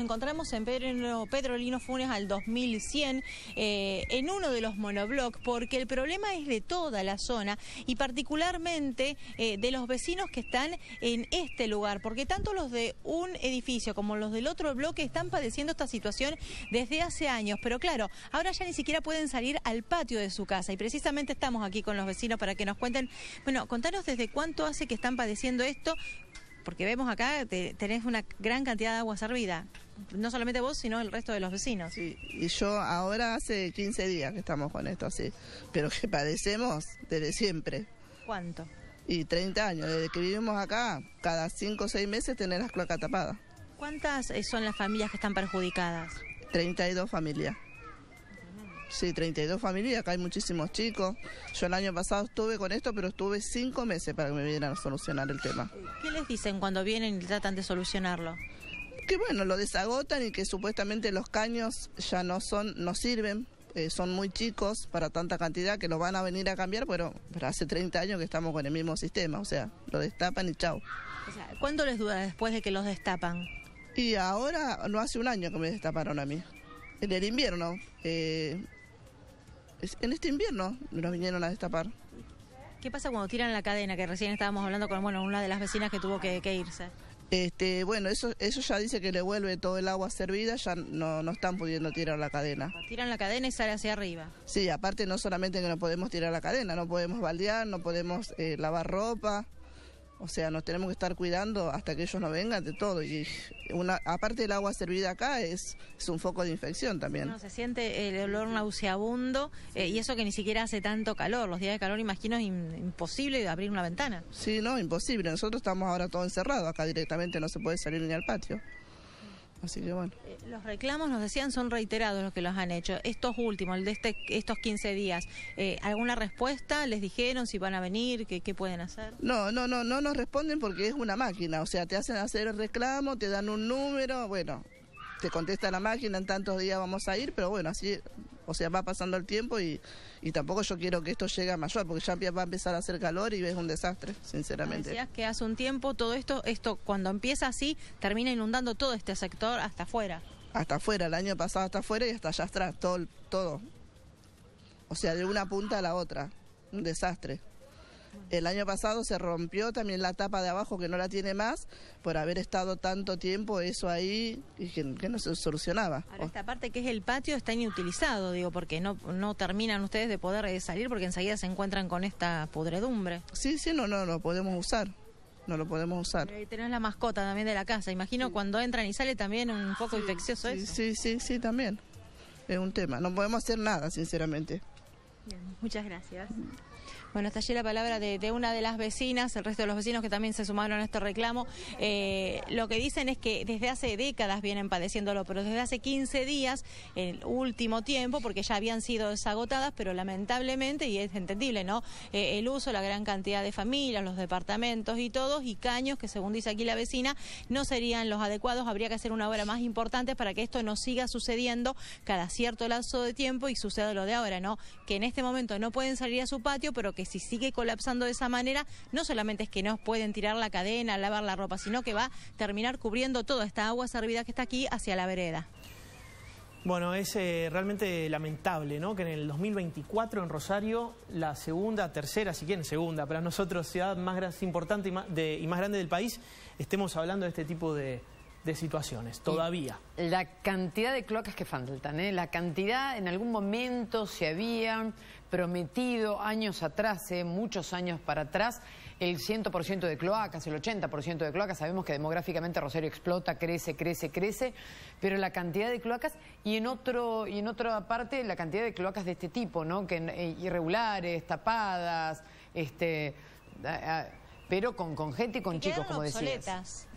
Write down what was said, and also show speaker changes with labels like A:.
A: Nos encontramos en Pedro, Lino Funes al 2100, eh, en uno de los monoblocks, porque el problema es de toda la zona y particularmente eh, de los vecinos que están en este lugar, porque tanto los de un edificio como los del otro bloque están padeciendo esta situación desde hace años, pero claro, ahora ya ni siquiera pueden salir al patio de su casa y precisamente estamos aquí con los vecinos para que nos cuenten, bueno, contanos desde cuánto hace que están padeciendo esto, porque vemos acá, te, tenés una gran cantidad de agua servida, no solamente vos, sino el resto de los vecinos. y
B: yo ahora hace 15 días que estamos con esto así, pero que padecemos desde siempre. ¿Cuánto? Y 30 años, desde que vivimos acá, cada 5 o 6 meses tenés las cloacas tapadas.
A: ¿Cuántas eh, son las familias que están perjudicadas?
B: 32 familias. Sí, 32 familias, acá hay muchísimos chicos. Yo el año pasado estuve con esto, pero estuve cinco meses para que me vinieran a solucionar el tema.
A: ¿Qué les dicen cuando vienen y tratan de solucionarlo? Que bueno, lo
B: desagotan y que supuestamente los caños ya no son, no sirven, eh, son muy chicos para tanta cantidad que lo van a venir a cambiar, pero, hace 30 años que estamos con el mismo sistema, o sea, lo destapan y chao.
A: O ¿Cuánto les dura después de que los destapan?
B: Y ahora, no hace un año que me destaparon a mí, en el invierno. Eh, en este invierno nos vinieron a destapar.
A: ¿Qué pasa cuando tiran la cadena? Que recién estábamos hablando con bueno, una de las vecinas que tuvo que, irse.
B: Este, bueno, eso, eso ya dice que le vuelve todo el agua servida, ya no, están pudiendo tirar la cadena.
A: Tiran la cadena y sale hacia arriba.
B: Sí, aparte no solamente que no podemos tirar la cadena, no podemos baldear, no podemos eh, lavar ropa. O sea, nos tenemos que estar cuidando hasta que ellos no vengan de todo. Y una, aparte el agua servida acá es, un foco de infección también. se
A: siente el olor nauseabundo eh, y eso que ni siquiera hace tanto calor. Los días de calor, imagino, es imposible abrir una ventana. Sí, no,
B: imposible. Nosotros estamos ahora todo encerrados. Acá directamente no se puede salir ni al patio. Así bueno.
A: Eh, los reclamos, nos decían, son reiterados los que los han hecho. Estos últimos, de este, estos 15 días, eh, ¿alguna respuesta? ¿Les dijeron si van a venir? ¿Qué, ¿Qué pueden hacer?
B: No, no, no, no nos responden porque es una máquina. O sea, te hacen hacer el reclamo, te dan un número, bueno, te contesta la máquina, en tantos días vamos a ir, pero bueno, así o sea, va pasando el tiempo y, tampoco yo quiero que esto llegue a mayor, porque ya va a empezar a hacer calor y es un desastre, sinceramente. Decías
A: que hace un tiempo todo esto, esto cuando empieza así, termina inundando todo este sector hasta afuera.
B: Hasta afuera, el año pasado hasta afuera y hasta allá atrás, todo, todo. O sea, de una punta a la otra, un desastre. El año pasado se rompió también la tapa de abajo que no la tiene más por haber estado tanto tiempo eso ahí y que, no se solucionaba. Ahora
A: esta parte que es el patio está inutilizado, digo, porque no, no terminan ustedes de poder eh, salir porque enseguida se encuentran con esta podredumbre. Sí, sí, no, no, no podemos usar no lo podemos usar. Y tenés la mascota también de la casa, imagino cuando entran y sale también un poco infeccioso Sí,
B: sí, sí, también. Es un tema, no podemos hacer nada, sinceramente
A: muchas gracias. Bueno, está allí la palabra de, una de las vecinas, el resto de los vecinos que también se sumaron a este reclamo. Eh, lo que dicen es que desde hace décadas vienen padeciéndolo, pero desde hace 15 días, el último tiempo, porque ya habían sido desagotadas, pero lamentablemente, y es entendible, ¿no? Eh, el uso, la gran cantidad de familias, los departamentos y todos, y caños que, según dice aquí la vecina, no serían los adecuados. Habría que hacer una obra más importante para que esto no siga sucediendo cada cierto lazo de tiempo y suceda lo de ahora, ¿no? Que en este momento no pueden salir a su patio, pero que si sigue colapsando de esa manera, no solamente es que no pueden tirar la cadena, lavar la ropa, sino que va a terminar cubriendo toda esta agua servida que está aquí hacia la vereda.
B: Bueno, es eh, realmente lamentable ¿no? que en el 2024 en Rosario, la segunda, tercera, si quieren segunda, para nosotros ciudad más importante y más grande del país, estemos hablando de este tipo de, de situaciones, todavía.
A: la cantidad de cloacas que faltan, ¿eh? la cantidad, en algún momento se habían prometido años atrás, ¿eh? muchos años para atrás, el 100% de cloacas, el 80% de cloacas, sabemos que demográficamente Rosario explota, crece, crece, crece, pero la cantidad de cloacas y en, otro, y en otra parte la cantidad de cloacas de este tipo, ¿no? que eh, irregulares, tapadas, este, pero con, con gente y con chicos, como obsoletas.